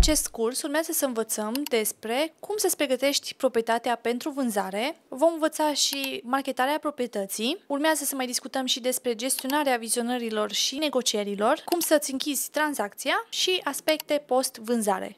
acest curs urmează să învățăm despre cum să-ți pregătești proprietatea pentru vânzare, vom învăța și marketarea proprietății, urmează să mai discutăm și despre gestionarea vizionărilor și negocierilor, cum să-ți închizi tranzacția și aspecte post-vânzare.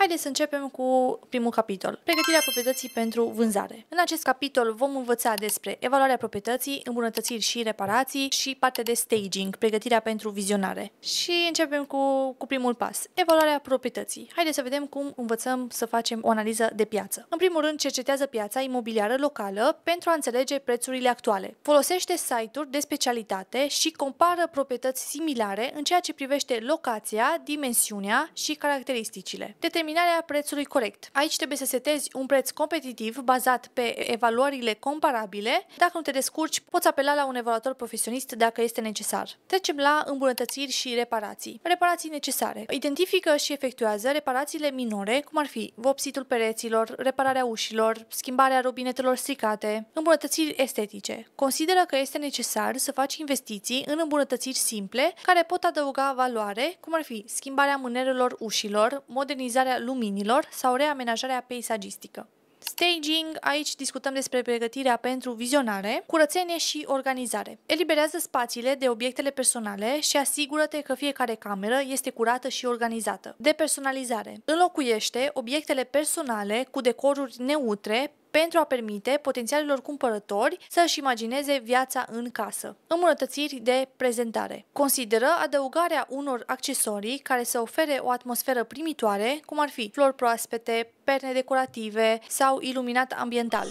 Haideți să începem cu primul capitol, pregătirea proprietății pentru vânzare. În acest capitol vom învăța despre evaluarea proprietății, îmbunătățiri și reparații și partea de staging, pregătirea pentru vizionare. Și începem cu, cu primul pas, evaluarea proprietății. Haideți să vedem cum învățăm să facem o analiză de piață. În primul rând, cercetează piața imobiliară locală pentru a înțelege prețurile actuale. Folosește site-uri de specialitate și compară proprietăți similare în ceea ce privește locația, dimensiunea și caracteristicile. Determin Determinarea prețului corect. Aici trebuie să setezi un preț competitiv bazat pe evaluările comparabile. Dacă nu te descurci, poți apela la un evaluator profesionist dacă este necesar. Trecem la îmbunătățiri și reparații. Reparații necesare. Identifică și efectuează reparațiile minore, cum ar fi vopsitul pereților, repararea ușilor, schimbarea robinetelor stricate, îmbunătățiri estetice. Consideră că este necesar să faci investiții în îmbunătățiri simple care pot adăuga valoare, cum ar fi schimbarea mânerelor ușilor, modernizarea luminilor sau reamenajarea peisagistică. Staging, aici discutăm despre pregătirea pentru vizionare, curățenie și organizare. Eliberează spațiile de obiectele personale și asigură-te că fiecare cameră este curată și organizată. Depersonalizare. Înlocuiește obiectele personale cu decoruri neutre pentru a permite potențialilor cumpărători să-și imagineze viața în casă. Îmbunătățiri de prezentare. Consideră adăugarea unor accesorii care să ofere o atmosferă primitoare, cum ar fi flori proaspete, perne decorative sau iluminat ambiental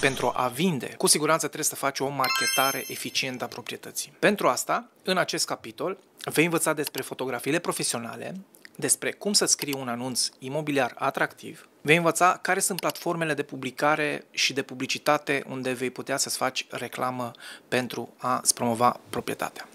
pentru a vinde, cu siguranță trebuie să faci o marketare eficientă a proprietății. Pentru asta, în acest capitol, vei învăța despre fotografiile profesionale, despre cum să scrii un anunț imobiliar atractiv, Vei învăța care sunt platformele de publicare și de publicitate unde vei putea să-ți faci reclamă pentru a-ți promova proprietatea.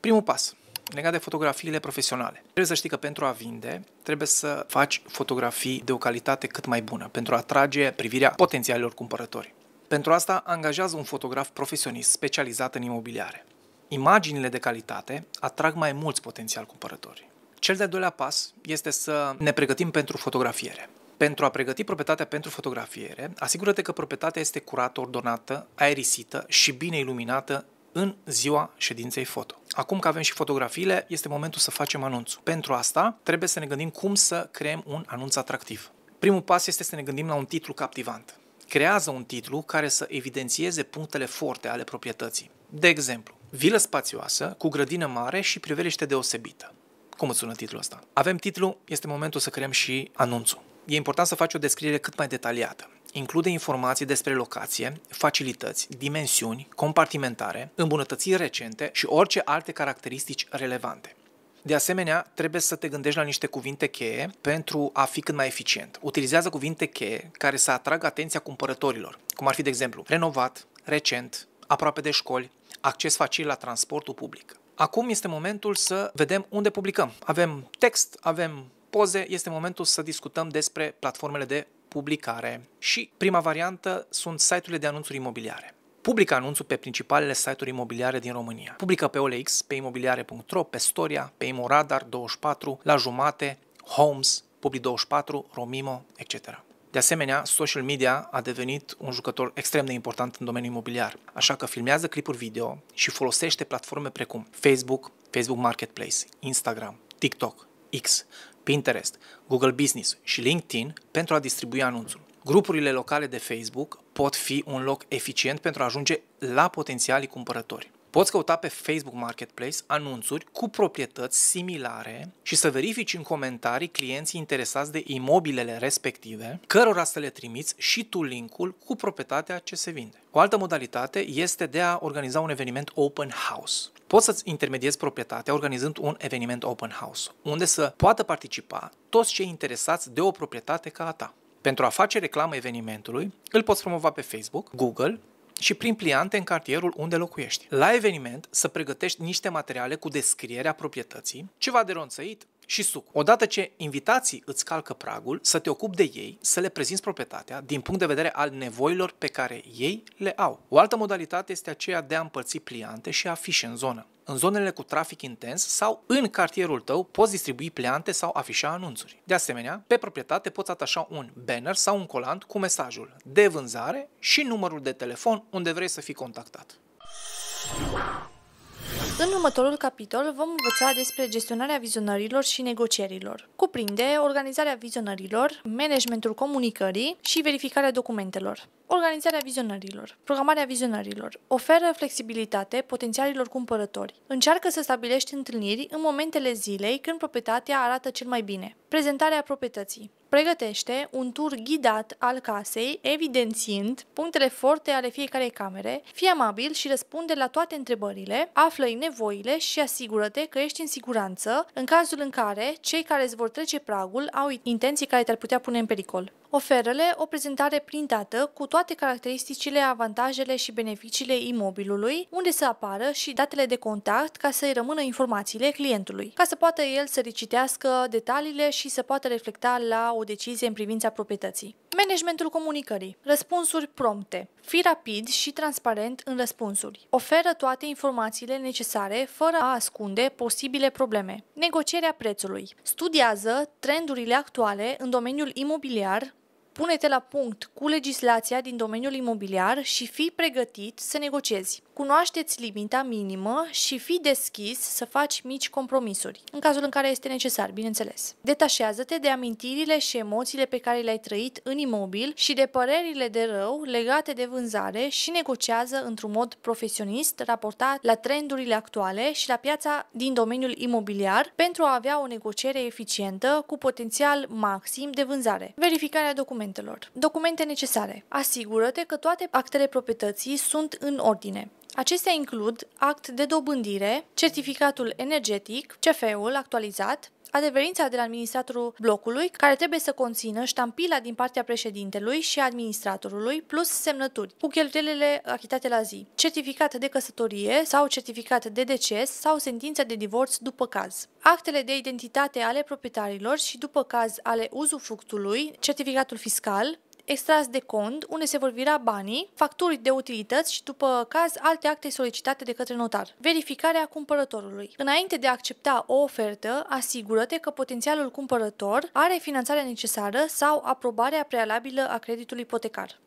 Primul pas, legat de fotografiile profesionale. Trebuie să știi că pentru a vinde trebuie să faci fotografii de o calitate cât mai bună pentru a atrage privirea potențialilor cumpărători. Pentru asta angajează un fotograf profesionist specializat în imobiliare. Imaginile de calitate atrag mai mulți potențial cumpărători. Cel de-al doilea pas este să ne pregătim pentru fotografiere. Pentru a pregăti proprietatea pentru fotografiere, asigură-te că proprietatea este curată, ordonată, aerisită și bine iluminată în ziua ședinței foto. Acum că avem și fotografiile, este momentul să facem anunțul. Pentru asta, trebuie să ne gândim cum să creăm un anunț atractiv. Primul pas este să ne gândim la un titlu captivant. Creează un titlu care să evidențieze punctele forte ale proprietății. De exemplu, vilă spațioasă, cu grădină mare și priveliște deosebită. Cum îți sună titlul ăsta? Avem titlul, este momentul să creăm și anunțul e important să faci o descriere cât mai detaliată. Include informații despre locație, facilități, dimensiuni, compartimentare, îmbunătățiri recente și orice alte caracteristici relevante. De asemenea, trebuie să te gândești la niște cuvinte cheie pentru a fi cât mai eficient. Utilizează cuvinte cheie care să atragă atenția cumpărătorilor, cum ar fi, de exemplu, renovat, recent, aproape de școli, acces facil la transportul public. Acum este momentul să vedem unde publicăm. Avem text, avem poze, este momentul să discutăm despre platformele de publicare. Și prima variantă sunt site-urile de anunțuri imobiliare. Publică anunțul pe principalele site-uri imobiliare din România. Publică pe OLX, pe imobiliare.ro, pe Storia, pe Imoradar24, La Jumate, Homes, public 24 Romimo, etc. De asemenea, social media a devenit un jucător extrem de important în domeniul imobiliar, așa că filmează clipuri video și folosește platforme precum Facebook, Facebook Marketplace, Instagram, TikTok, X, Pinterest, Google Business și LinkedIn pentru a distribui anunțul. Grupurile locale de Facebook pot fi un loc eficient pentru a ajunge la potențialii cumpărători. Poți căuta pe Facebook Marketplace anunțuri cu proprietăți similare și să verifici în comentarii clienții interesați de imobilele respective, cărora să le trimiți și tu linkul cu proprietatea ce se vinde. O altă modalitate este de a organiza un eveniment open house poți să-ți intermediezi proprietatea organizând un eveniment open house, unde să poată participa toți cei interesați de o proprietate ca a ta. Pentru a face reclamă evenimentului, îl poți promova pe Facebook, Google și prin pliante în cartierul unde locuiești. La eveniment să pregătești niște materiale cu descrierea proprietății, ceva de ronțăit, și suc. Odată ce invitații îți calcă pragul, să te ocupi de ei, să le prezinți proprietatea din punct de vedere al nevoilor pe care ei le au. O altă modalitate este aceea de a împărți pliante și afișe în zonă. În zonele cu trafic intens sau în cartierul tău poți distribui pliante sau afișa anunțuri. De asemenea, pe proprietate poți atașa un banner sau un colant cu mesajul de vânzare și numărul de telefon unde vrei să fii contactat. În următorul capitol vom învăța despre gestionarea vizionărilor și negocierilor. Cuprinde organizarea vizionărilor, managementul comunicării și verificarea documentelor. Organizarea vizionărilor. Programarea vizionărilor. Oferă flexibilitate potențialilor cumpărători. Încearcă să stabilești întâlniri în momentele zilei când proprietatea arată cel mai bine. Prezentarea proprietății pregătește un tur ghidat al casei, evidențiind punctele forte ale fiecarei camere, fii amabil și răspunde la toate întrebările, află-i nevoile și asigură-te că ești în siguranță în cazul în care cei care îți vor trece pragul au intenții care te-ar putea pune în pericol. Oferă-le o prezentare printată cu toate caracteristicile, avantajele și beneficiile imobilului, unde să apară și datele de contact ca să-i rămână informațiile clientului, ca să poată el să recitească detaliile și să poată reflecta la o decizie în privința proprietății. Managementul comunicării. Răspunsuri prompte. Fi rapid și transparent în răspunsuri. Oferă toate informațiile necesare fără a ascunde posibile probleme. Negocierea prețului. Studiază trendurile actuale în domeniul imobiliar, Pune-te la punct cu legislația din domeniul imobiliar și fii pregătit să negociezi. Cunoașteți limita minimă și fii deschis să faci mici compromisuri, în cazul în care este necesar, bineînțeles. Detașează-te de amintirile și emoțiile pe care le-ai trăit în imobil și de părerile de rău legate de vânzare și negociază într-un mod profesionist raportat la trendurile actuale și la piața din domeniul imobiliar pentru a avea o negociere eficientă cu potențial maxim de vânzare. Verificarea documentelor. Documente necesare. Asigură-te că toate actele proprietății sunt în ordine. Acestea includ act de dobândire, certificatul energetic, CFE-ul actualizat, adeverința de la administratorul blocului, care trebuie să conțină ștampila din partea președintelui și administratorului, plus semnături, cu cheltuielile achitate la zi, certificat de căsătorie sau certificat de deces sau sentința de divorț după caz. Actele de identitate ale proprietarilor și după caz ale uzufructului, certificatul fiscal, extras de cont, unde se vor vira banii, facturi de utilități și, după caz, alte acte solicitate de către notar. Verificarea cumpărătorului. Înainte de a accepta o ofertă, asigură-te că potențialul cumpărător are finanțarea necesară sau aprobarea prealabilă a creditului ipotecar.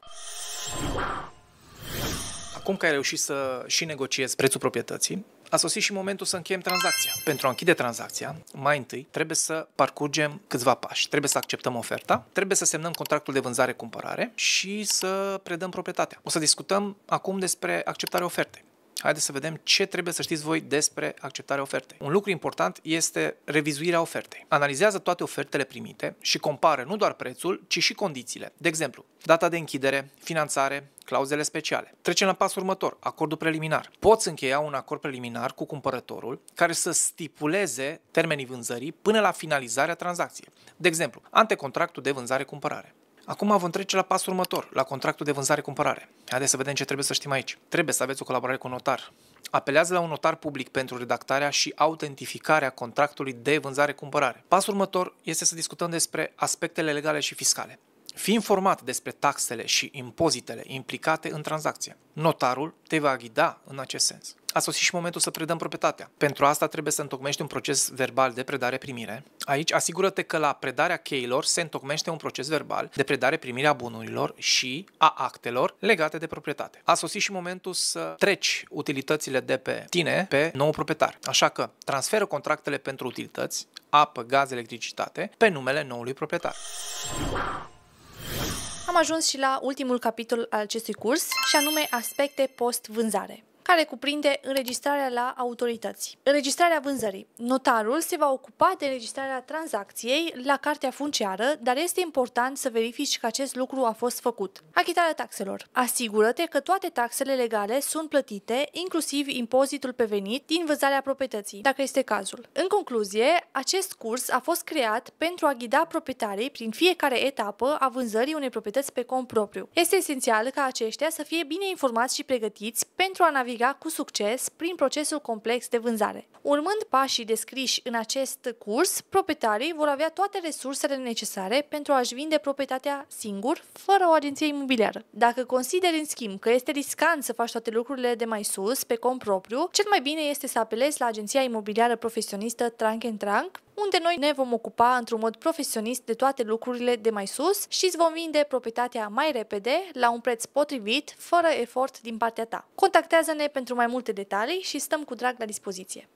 Acum că ai reușit să și negociezi prețul proprietății, a sosit și momentul să încheiem tranzacția. Pentru a închide tranzacția, mai întâi trebuie să parcurgem câțiva pași. Trebuie să acceptăm oferta, trebuie să semnăm contractul de vânzare-cumpărare și să predăm proprietatea. O să discutăm acum despre acceptarea ofertei haideți să vedem ce trebuie să știți voi despre acceptarea ofertei. Un lucru important este revizuirea ofertei. Analizează toate ofertele primite și compară nu doar prețul, ci și condițiile. De exemplu, data de închidere, finanțare, clauzele speciale. Trecem la pasul următor, acordul preliminar. Poți încheia un acord preliminar cu cumpărătorul care să stipuleze termenii vânzării până la finalizarea tranzacției. De exemplu, antecontractul de vânzare-cumpărare. Acum vom trece la pasul următor, la contractul de vânzare-cumpărare. Haideți să vedem ce trebuie să știm aici. Trebuie să aveți o colaborare cu un notar. Apelează la un notar public pentru redactarea și autentificarea contractului de vânzare-cumpărare. Pasul următor este să discutăm despre aspectele legale și fiscale. Fi informat despre taxele și impozitele implicate în tranzacție. Notarul te va ghida în acest sens. A sosit și momentul să predăm proprietatea. Pentru asta trebuie să întocmești un proces verbal de predare-primire. Aici asigură-te că la predarea cheilor se întocmește un proces verbal de predare-primire a bunurilor și a actelor legate de proprietate. A sosit și momentul să treci utilitățile de pe tine pe nou proprietar. Așa că transferă contractele pentru utilități, apă, gaz, electricitate pe numele noului proprietar. Am ajuns și la ultimul capitol al acestui curs și anume aspecte post-vânzare care cuprinde înregistrarea la autorități. Înregistrarea vânzării. Notarul se va ocupa de înregistrarea tranzacției la cartea funciară, dar este important să verifici că acest lucru a fost făcut. Achitarea taxelor. Asigură-te că toate taxele legale sunt plătite, inclusiv impozitul pe venit din vânzarea proprietății, dacă este cazul. În concluzie, acest curs a fost creat pentru a ghida proprietarii prin fiecare etapă a vânzării unei proprietăți pe cont propriu. Este esențial ca aceștia să fie bine informați și pregătiți pentru a naviga câștiga cu succes prin procesul complex de vânzare. Urmând pașii descriși în acest curs, proprietarii vor avea toate resursele necesare pentru a-și vinde proprietatea singur, fără o agenție imobiliară. Dacă consideri în schimb că este riscant să faci toate lucrurile de mai sus, pe cont propriu, cel mai bine este să apelezi la agenția imobiliară profesionistă Trank Trank unde noi ne vom ocupa într-un mod profesionist de toate lucrurile de mai sus și îți vom vinde proprietatea mai repede, la un preț potrivit, fără efort din partea ta. Contactează-ne pentru mai multe detalii și stăm cu drag la dispoziție.